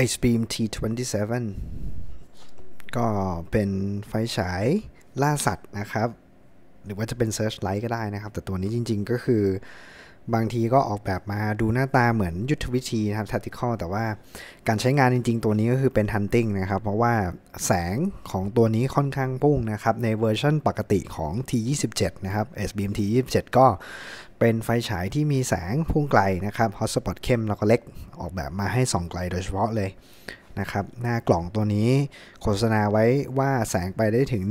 ไอสปีม T27 ก็เป็นไฟฉายล่าสัตว์นะครับหรือว่าจะเป็นเซิร์ชไลท์ก็ได้นะครับ แต่ตัวนี้จริง ๆก็คือบางทีก็ออกแบบมาดูหน้าตาเหมือนยุทธวิธีนะครับทัติคอแต่ว่าการใช้งานจริงๆตัวนี้ก็คือเป็นทันติ้งนะครับ เพราะว่าแสงของตัวนี้ค่อนข้างพุ่งนะครับในเวอร์ชันปกติของ T27 นะครับ SBM T27 ก็เป็นไฟฉายที่มีแสงพุ่งไกลนะครับฮอตสปอตเข้มแล้วก็เล็กออกแบบมาให้ส่องไกลโดยเฉพาะเลยนะครับหน้ากล่องตัวนี้โฆษณาไว้ว่าแสงไปได้ถึง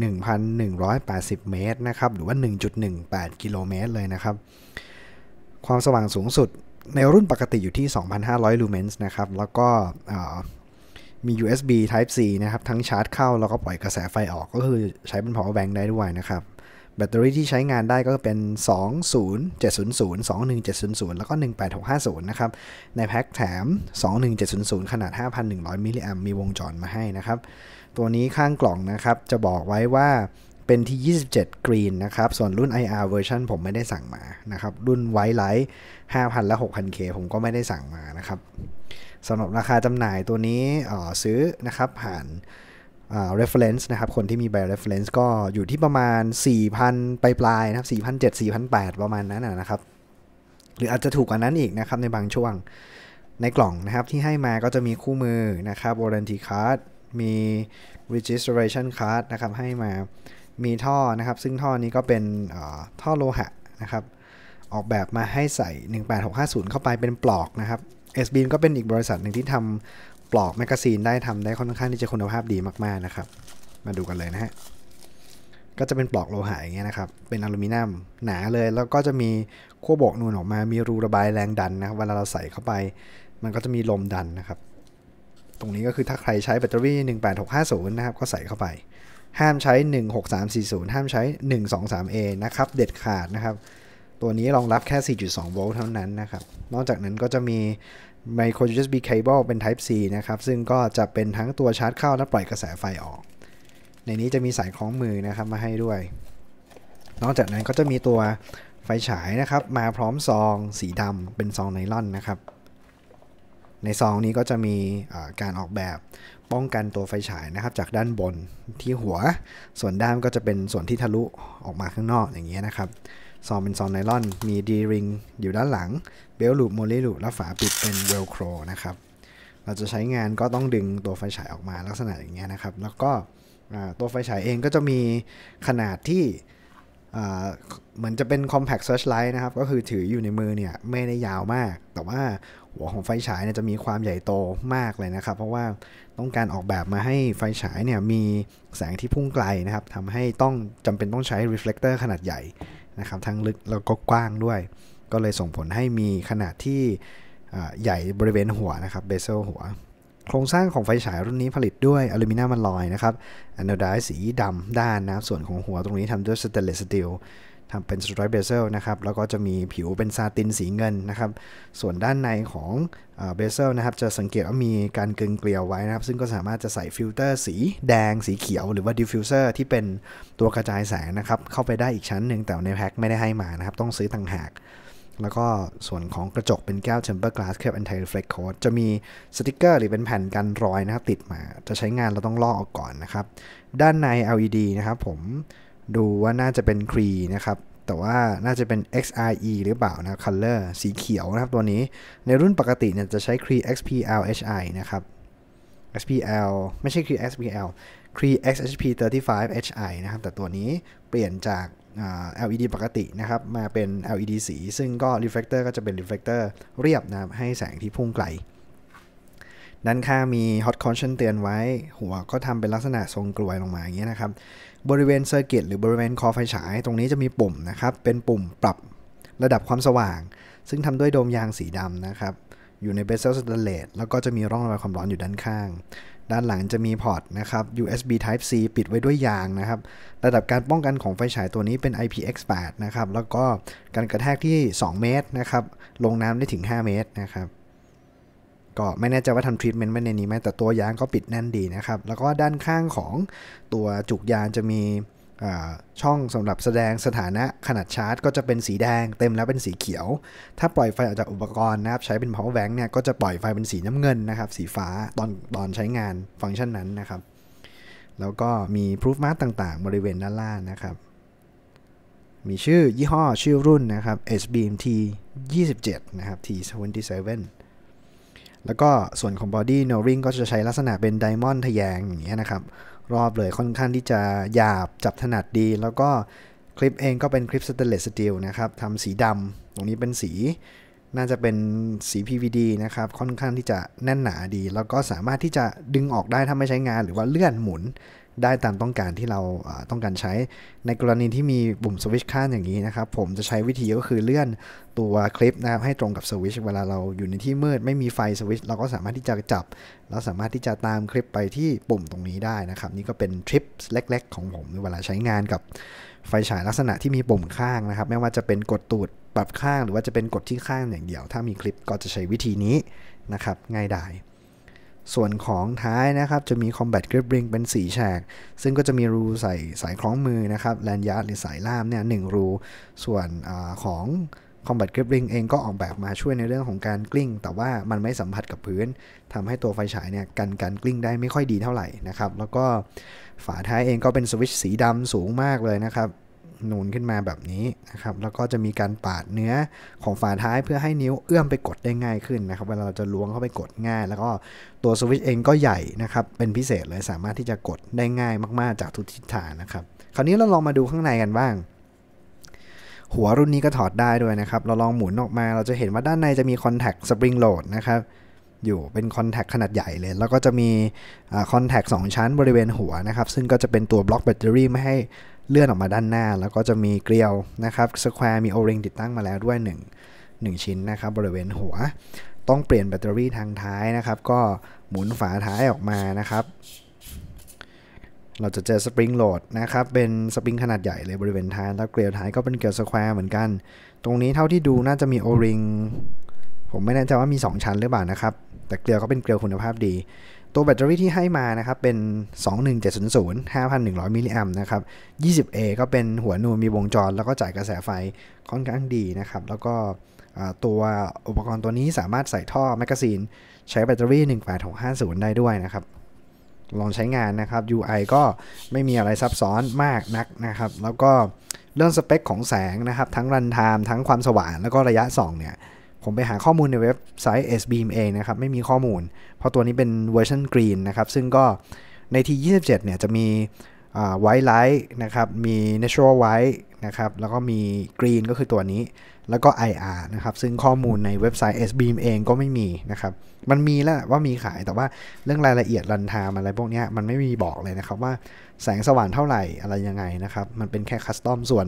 1,180 เมตรนะครับหรือว่า 1.18 กิโลเมตรเลยนะครับ ความสว่างสูงสุดในรุ่นปกติอยู่ที่ 2,500ลูเมนส์นะครับ แล้วก็มี USB Type C นะครับ ทั้งชาร์จเข้าแล้วก็ปล่อยกระแสไฟออกก็คือใช้เป็น power bank ได้ด้วยนะครับแบตเตอรี่ที่ใช้งานได้ก็เป็น 20700 21700 แล้วก็ 18650 นะครับ ในแพ็คแถม 21700 ขนาด 5,100มิลลิแอมมีวงจรมาให้นะครับ ตัวนี้ข้างกล่องนะครับจะบอกไว้ว่าเป็นที่ 27 Green นะครับ ส่วนรุ่น IR เวอร์ชันผมไม่ได้สั่งมานะครับ รุ่นไวไลท์5,000 และ 6,000K ผมก็ไม่ได้สั่งมานะครับสำหรับราคาจำหน่ายตัวนี้ซื้อนะครับผ่าน reference นะครับคนที่มีใบ reference ก็อยู่ที่ประมาณ 4,000ปลายปลายนะครับ4,007 4,008ประมาณนั้นนะครับ หรืออาจจะถูกกว่านั้นอีกนะครับในบางช่วงในกล่องนะครับที่ให้มาก็จะมีคู่มือนะครับ warranty card มี registration card นะครับให้มามีท่อนะครับซึ่งท่อนี้ก็เป็นท่อโลหะนะครับ ออกแบบมาให้ใส่ 18650 เข้าไปเป็นปลอกนะครับ s b ก็เป็นอีกบริษัทหนึ่งที่ทำปลอกแมกกาซีนได้ทำได้ค่อนข้างที่จะคุณภาพดีมากๆนะครับมาดูกันเลยนะฮะก็จะเป็นปลอกโลหะอย่างเงี้ยนะครับเป็นอลูมิเนียมหนาเลยแล้วก็จะมีขั้วบอกนูนออกมา มีรูระบายแรงดันนะครับเวลาเราใส่เข้าไป มันก็จะมีลมดันนะครับตรงนี้ก็คือถ้าใครใช้แบตเตอรี่ 18650 นะครับก็ใส่เข้าไป ห้ามใช้ 16340 ห้ามใช้ 123A นะครับเด็ดขาดนะครับ ตัวนี้รองรับแค่ 4.2 โวลต์เท่านั้นนะครับนอกจากนั้นก็จะมีไมโคร USB cable เป็น type C นะครับ ซึ่งก็จะเป็นทั้งตัวชาร์จเข้าและปล่อยกระแสไฟออก ในนี้จะมีสายคล้องมือนะครับมาให้ด้วย นอกจากนั้นก็จะมีตัวไฟฉายนะครับ มาพร้อมซองสีดำเป็นซองไนล่อนนะครับ ในซองนี้ก็จะมีะการออกแบบป้องกันตัวไฟฉายนะครับ จากด้านบนที่หัว ส่วนด้ามก็จะเป็นส่วนที่ทะลุออกมาข้างนอกอย่างเงี้ยนะครับซองเป็นซองไนลอน มีดีริงอยู่ด้านหลัง เบลลูปโมเลลูปและฝาปิดเป็นเวลโครนะครับ เราจะใช้งานก็ต้องดึงตัวไฟฉายออกมาลักษณะอย่างเงี้ยนะครับ แล้วก็ตัวไฟฉายเองก็จะมีขนาดที่เหมือนจะเป็น compact searchlight นะครับ ก็คือถืออยู่ในมือเนี่ยไม่ได้ยาวมาก แต่ว่าหัวของไฟฉายเนี่ยจะมีความใหญ่โตมากเลยนะครับ เพราะว่าต้องการออกแบบมาให้ไฟฉายเนี่ยมีแสงที่พุ่งไกลนะครับทำให้ต้องจำเป็นต้องใช้ reflector ขนาดใหญ่นะครับทั้งลึกแล้วก็กว้างด้วย ก็เลยส่งผลให้มีขนาดที่ใหญ่บริเวณหัวนะครับเบเซลหัวโครงสร้างของไฟฉายรุ่นนี้ผลิตด้วยอลูมิเนียมอลลอยนะครับอนอดายสีดำด้านนะส่วนของหัวตรงนี้ทำด้วยสเตนเลสสตีลทำเป็นสไตร์เบเซลนะครับ แล้วก็จะมีผิวเป็นซาตินสีเงินนะครับ ส่วนด้านในของเบเซลนะครับจะสังเกตว่ามีการกึงเกลียวไว้นะครับ ซึ่งก็สามารถจะใส่ฟิลเตอร์สีแดง สีเขียว หรือว่าดิฟฟิวเซอร์ที่เป็นตัวกระจายแสงนะครับเข้าไปได้อีกชั้นหนึ่ง แต่ในแพ็คไม่ได้ให้มานะครับต้องซื้อต่างหากแล้วก็ส่วนของกระจกเป็นแก้วชมเปอร์กลาสเคลือบอนตี้ e f l e ล็กโคดจะมีสติกเกอร์หรือเป็นแผ่นกันรอยนะครับติดมา จะใช้งานเราต้องลอกออกก่อนนะครับด้านใน LED นะครับ ผมดูว่าน่าจะเป็นครีนะครับ แต่ว่าน่าจะเป็น XRE หรือเปล่า นะ Color สีเขียวนะครับ ตัวนี้ ในรุ่นปกติเนี่ยจะใช้ครี XPLHI นะครับ XPL ไม่ใช่ครี XPL ครี XHP 35 HI นะครับ แต่ตัวนี้เปลี่ยนจาก LED ปกตินะครับ มาเป็น LED สี ซึ่งก็ reflector ก็จะเป็น reflector เรียบนะครับ ให้แสงที่พุ่งไกลด้านข้างมีฮอตคอนชั่นเตือนไว้ หัวก็ทำเป็นลักษณะทรงกลวยลงมาอย่างเงี้ยนะครับ บริเวณเซอร์กิตหรือบริเวณคอไฟฉายตรงนี้จะมีปุ่มนะครับ เป็นปุ่มปรับระดับความสว่าง ซึ่งทำด้วยโดมยางสีดำนะครับ อยู่ในเบสเซลสแตนเลสแล้วก็จะมีร่องระบายความร้อนอยู่ด้านข้าง ด้านหลังจะมีพอร์ตนะครับ USB Type C ปิดไว้ด้วยยางนะครับ ระดับการป้องกันของไฟฉายตัวนี้เป็น IPX8 นะครับแล้วก็การกระแทกที่ 2 เมตรนะครับลงน้ำได้ถึง 5 เมตร นะครับก็ไม่แน่ใจว่าทำทรีทเมนต์ไว้ในนี้ไหมแต่ตัวยางก็ปิดแน่นดีนะครับ แล้วก็ด้านข้างของตัวจุกยางจะมีช่องสำหรับแสดงสถานะขนาดชาร์จ ก็จะเป็นสีแดงเต็มแล้วเป็นสีเขียว ถ้าปล่อยไฟออกจากอุปกรณ์นะครับ ใช้เป็น power bank เนี่ยก็จะปล่อยไฟเป็นสีน้ำเงินนะครับ สีฟ้าตอนตอนใช้งานฟังก์ชันนั้นนะครับ แล้วก็มี proof mark ต่างๆ บริเวณด้านล่างนะครับ มีชื่อยี่ห้อชื่อรุ่นนะครับ SBMT 27นะครับ T27 แล้วก็ส่วนของ body n o r ริงก็จะใช้ลักษณะเป็นไดมอนด์ทะแยงอย่างเงี้ยนะครับรอบเลยค่อนข้างที่จะหยาบจับถนัดดี แล้วก็คลิปเองก็เป็นคลิปสเตเลสสตีลนะครับทำสีดำตรงนี้เป็นสี น่าจะเป็นสี PVD นะครับ ค่อนข้างที่จะแน่นหนาดี แล้วก็สามารถที่จะดึงออกได้ถ้าไม่ใช้งานหรือว่าเลื่อนหมุนได้ตามต้องการที่เราต้องการใช้ในกรณีที่มีปุ่มสวิช์ข้างอย่างนี้นะครับ ผมจะใช้วิธีก็คือเลื่อนตัวคลิปนะครับให้ตรงกับสวิชเวลาเราอยู่ในที่มืดไม่มีไฟสวิชเราก็สามารถที่จะจับเราสามารถที่จะตามคลิปไปที่ปุ่มตรงนี้ได้นะครับนี่ก็เป็นทริปเล็กๆของผม เวลาใช้งานกับไฟฉายลักษณะที่มีปุ่มข้างนะครับ ไม่ว่าจะเป็นกดตูดปรับข้าง หรือว่าจะเป็นกดที่ข้างอย่างเดียวถ้ามีคลิปก็จะใช้วิธีนี้นะครับ ง่ายดายส่วนของท้ายนะครับจะมี Combat Grip Ring เป็น4ฉก ซึ่งก็จะมีรูใส่สายคล้องมือนะครับแลนยาร์ดหรือสายล่ามเนี่ยหนึ่งรู ส่วนอของ Combat Grip Ring เองก็ออกแบบมาช่วยในเรื่องของการกลิ้ง แต่ว่ามันไม่สัมผัสกับพื้น ทำให้ตัวไฟฉายเนี่ยกันการกลิ้งได้ไม่ค่อยดีเท่าไหร่นะครับ แล้วก็ฝาท้ายเองก็เป็นสวิตช์สีดำสูงมากเลยนะครับหนูนขึ้นมาแบบนี้นะครับแล้วก็จะมีการปาดเนื้อของฝาท้ายเพื่อให้นิ้วเอื้อมไปกดได้ง่ายขึ้นนะครับเวลาเราจะล้วงเข้าไปกดง่าย แล้วก็ตัวสวิตช์เองก็ใหญ่นะครับ เป็นพิเศษเลย สามารถที่จะกดได้ง่ายมาก ๆ จากทุกทิศทางนะครับ คราวนี้เราลองมาดูข้างในกันบ้าง หัวรุ่นนี้ก็ถอดได้ด้วยนะครับ เราลองหมุนออกมาเราจะเห็นว่าด้านในจะมีคอนแทคสปริงโหลดนะครับอยู่เป็นคอนแทคขนาดใหญ่เลย แล้วก็จะมีคอนแทค2ชั้นบริเวณหัวนะครับซึ่งก็จะเป็นตัวบล็อกแบตเตอรี่ไม่ให้เลื่อนออกมาด้านหน้าแล้วก็จะมีเกลียวนะครับสแควร์มีโอริงติดตั้งมาแล้วด้วย1 1ชิ้นนะครับ บริเวณหัว ต้องเปลี่ยนแบตเตอรี่ทางท้ายนะครับก็หมุนฝาท้ายออกมานะครับ เราจะเจอสปริงโหลดนะครับเป็นสปริงขนาดใหญ่เลยบริเวณท้ายแล้วเกลียวท้ายก็เป็นเกลียวสแควร์เหมือนกัน ตรงนี้เท่าที่ดูน่าจะมีโอริงผมไม่แน่ใจว่ามี 2 ชั้นหรือเปล่านะครับแต่เกลียวก็เป็นเกลียวคุณภาพดีตัวแบตเตอรี่ที่ให้มานะครับเป็น 21700 5,100มิลลิแอมป์นะครับ 20A ก็เป็นหัวนูนมีวงจร แล้วก็จ่ายกระแสไฟค่อนข้างดีนะครับ แล้วก็ตัวอุปกรณ์ตัวนี้สามารถใส่ท่อแมกกาซีน ใช้แบตเตอรี่1 8 6 5 0 ได้ด้วยนะครับ ลองใช้งานนะครับ UI ก็ไม่มีอะไรซับซ้อนมากนักนะครับ แล้วก็เรื่องสเปคของแสงนะครับทั้งรันไทม์ทั้งความสว่างแล้วก็ระยะส่องเนี่ยผมไปหาข้อมูลในเว็บไซต์ s b m a เองนะครับไม่มีข้อมูล เพราะตัวนี้เป็นเวอร์ชันกรีนนะครับซึ่งก็ในที่27เนี่ยจะมีไวท์ไลท์นะครับมีเนเชอรัลไวท์นะครับแล้วก็มีกรีนก็คือตัวนี้ แล้วก็ IR นะครับซึ่งข้อมูลในเว็บไซต์ SBeam เองก็ไม่มีนะครับมันมีแล้วว่ามีขายแต่ว่าเรื่องรายละเอียดรันทามอะไรพวกนี้มันไม่มีบอกเลยนะครับว่าแสงสว่างเท่าไหร่อะไรยังไงนะครับมันเป็นแค่คัสตอมส่วน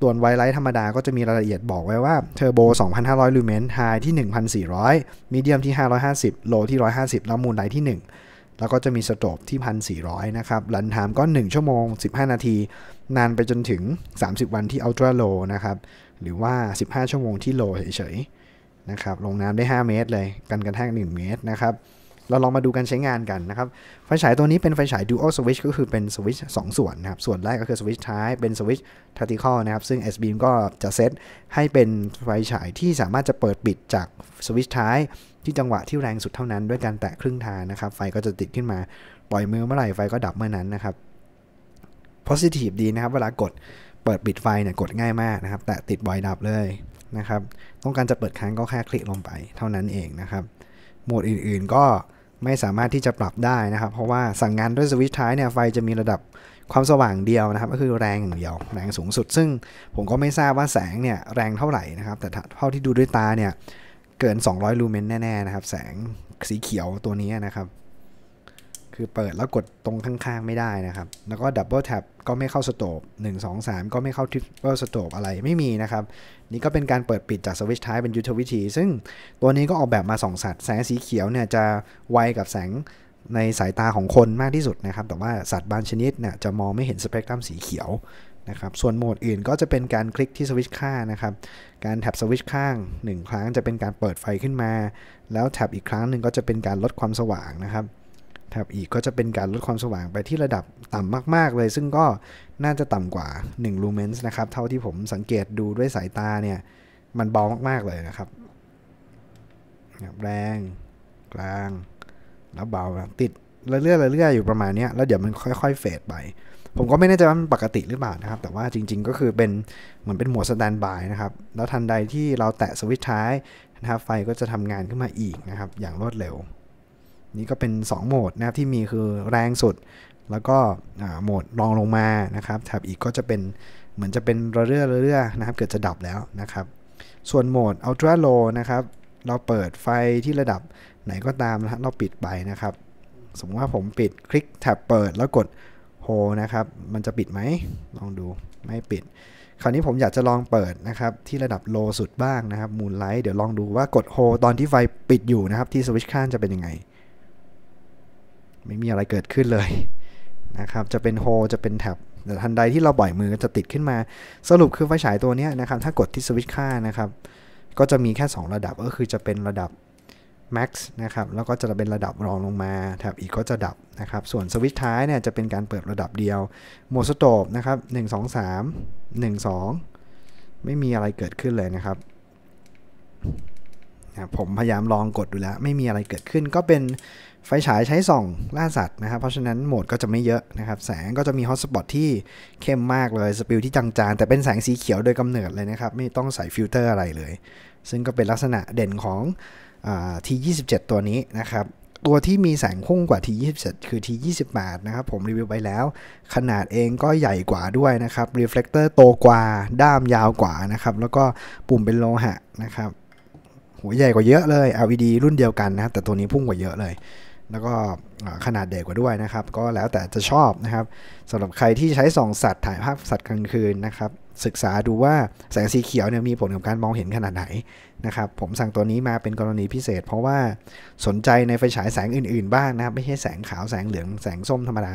ส่วนไวไลท์ธรรมดาก็จะมีรายละเอียดบอกไว้ว่า เทอร์โบ 2,500 ลูเมนไฮที่ 1,400 มีเดียมที่ 550 โลที่ 150แล้วมูลไลท์ที่ 1 แล้วก็จะมีสโตบที่ 1,400 นะครับรันไทม์ก็ 1 ชั่วโมง 15 นาที นานไปจนถึง 30 วันที่อัลตร้าโลนะครับ หรือว่า 15 ชั่วโมงที่โลเฉยๆนะครับ ลงน้ำได้ 5 เมตรเลยกันกระแทก1 เมตรนะครับเราลองมาดูการใช้งานกันนะครับ ไฟฉายตัวนี้เป็นไฟฉาย dual switch ก็คือเป็นสวิตช์สส่วนนะครับ ส่วนแรกก็คือสวิตช์ท้ายเป็นสวิตช์ tactical นะครับ ซึ่ง S beam ก็จะเซตให้เป็นไฟฉายที่สามารถจะเปิดปิดจากสวิตช์ท้ายที่จังหวะที่แรงสุดเท่านั้นด้วยการแตะครึ่งทางนะครับ ไฟก็จะติดขึ้นมาปล่อยมือเมื่อไหร่ไฟก็ดับเมื่อนั้นนะครับ positive ดีนะครับ เวลากดเปิดปิดไฟเนี่ยกดง่ายมากนะครับ แตะติดบ่อยดับเลยนะครับ ต้องการจะเปิดค้างก็แค่คลิกลงไป เท่านั้นเองนะครับ โหมดอื่น ๆก็ไม่สามารถที่จะปรับได้นะครับ เพราะว่าสั่งงานด้วยสวิตช์ท้ายเนี่ย ไฟจะมีระดับความสว่างเดียวนะครับ ก็คือแรงอย่างเดียวแรงสูงสุด ซึ่งผมก็ไม่ทราบว่าแสงเนี่ยแรงเท่าไหร่นะครับ แต่เท่าที่ดูด้วยตาเนี่ย เกิน 200 ลูเมนแน่ ๆ นะครับ แสงสีเขียวตัวนี้นะครับคือเปิดแล้วกดตรงข้างๆไม่ได้นะครับ แล้วก็ดับเบิลแท็บก็ไม่เข้าสโตป1 2 3 ก็ไม่เข้าทริปเปิลสโตปอะไรไม่มีนะครับ นี่ก็เป็นการเปิดปิดจากสวิตช์ท้ายเป็นยูทธวิธีซึ่งตัวนี้ก็ออกแบบมาสองสัตว์แสงสีเขียวเนี่ยจะไวกับแสงในสายตาของคนมากที่สุดนะครับ แต่ว่าสัตว์บางชนิดเนี่ยจะมองไม่เห็นสเปกตรัมสีเขียวนะครับ ส่วนโหมดอื่นก็จะเป็นการคลิกที่สวิตช์ข้างนะครับ การแท็บสวิตช์ข้าง1 ครั้งจะเป็นการเปิดไฟขึ้นมา แล้วแท็บอีกครั้งหนึ่งก็จะเป็นการลดความสว่างนะครับครับอีกก็จะเป็นการลดความสว่างไปที่ระดับต่ำมากๆเลย ซึ่งก็น่าจะต่ำกว่า1ูเมนส์นะครับเท่าที่ผมสังเกตดูด้วยสายตาเนี่ยมันเบามากๆเลยนะครับ แรง กลาง แล้วเบา ติดเรื่อยๆเรื่อยๆอยู่ประมาณนี้แล้วเดี๋ยวมันค่อยๆเฟดไป ผมก็ไม่แน่ใจว่ามันปกติหรือเปล่านะครับ แต่ว่าจริงๆก็คือเป็นเหมือนเป็นหมวดสแตนบายนะครับ แล้วทันใดที่เราแตะสวิตช์ท้ายนะครับไฟก็จะทำงานขึ้นมาอีกนะครับ อย่างรวดเร็วนี่ก็เป็น 2 โหมดนะครับที่มีคือแรงสุดแล้วก็โหมดรองลงมานะครับแถบอีกก็จะเป็นเหมือนจะเป็นระเรื่อระเรื่อนะครับ เกิดจะดับแล้วนะครับส่วนโหมด ultra low นะครับเราเปิดไฟที่ระดับไหนก็ตามนะรเราปิดไปนะครับ สมมติว่าผมปิดคลิกแทบเปิดแล้วกดโฮนะครับมันจะปิดไหมลองดูไม่ปิด คราวนี้ผมอยากจะลองเปิดนะครับที่ระดับโล สุดบ้างนะครับมูนไลท์เดี๋ยวลองดูว่ากดโฮตอนที่ไฟปิดอยู่นะครับที่สวิตช์ข้างจะเป็นยังไงไม่มีอะไรเกิดขึ้นเลยนะครับ จะเป็นโฮจะเป็นแท็บแต่ทันใดที่เราบ่อยมือจะติดขึ้นมาสรุปคือไฟฉายตัวนี้นะครับ ถ้ากดที่สวิตช์ค่านะครับก็จะมีแค่ 2 ระดับก็คือจะเป็นระดับ max นะครับ แล้วก็จะเป็นระดับรองลงมาแ็บอีกก็จะดับนะครับส่วนสวิตช์ท้ายเนี่ยจะเป็นการเปิดระดับเดียวโมสโตบนะครับ1 2 3 1 2 ไม่มีอะไรเกิดขึ้นเลยนะครับนะผมพยายามลองกดดูแล้ว ไม่มีอะไรเกิดขึ้น ก็เป็นไฟฉายใช้ส่องล่าสัตว์นะครับเพราะฉะนั้นโหมดก็จะไม่เยอะนะครับ แสงก็จะมีฮอตสปอตที่เข้มมากเลยสปิลที่จางๆ แต่เป็นแสงสีเขียวโดยกำเนิดเลยนะครับไม่ต้องใส่ฟิลเตอร์อะไรเลย ซึ่งก็เป็นลักษณะเด่นของอ T27 ตัวนี้นะครับ ตัวที่มีแสงคุ้งกว่า T27 คือ T28 นะครับ ผมรีวิวไปแล้ว ขนาดเองก็ใหญ่กว่าด้วยนะครับรีเฟลคกเตอร์โตกว่าด้ามยาวกว่านะครับแล้วก็ปุ่มเป็นโลหะนะครับหัวใหญ่กว่าเยอะเลย LED รุ่นเดียวกันนะครับแต่ตัวนี้พุ่งกว่าเยอะเลย แล้วก็ขนาดเด็กกว่าด้วยนะครับ ก็แล้วแต่จะชอบนะครับสำหรับใครที่ใช้ส่องสัตว์ถ่ายภาพสัตว์กลางคืนนะครับศึกษาดูว่าแสงสีเขียวเนี่ยมีผลกับการมองเห็นขนาดไหนนะครับผมสั่งตัวนี้มาเป็นกรณีพิเศษเพราะว่า สนใจในไฟฉายแสงอื่นๆบ้างนะครับ ไม่ใช่แสงขาวแสงเหลืองแสงส้มธรรมดา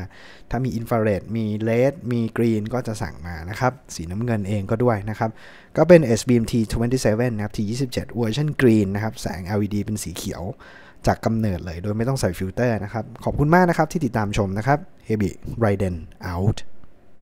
ถ้ามีอินฟราเรดมีเลดมีกรีนก็จะสั่งมานะครับ สีน้ำเงินเองก็ด้วยนะครับ ก็เป็น SBMT 27 นะครับ T27 เวอร์ชันกรีนนะครับ แสง LED เป็นสีเขียวจากกำเนิดเลย โดยไม่ต้องใส่ฟิลเตอร์นะครับขอบคุณมากนะครับที่ติดตามชมนะครับ Hebi Raiden out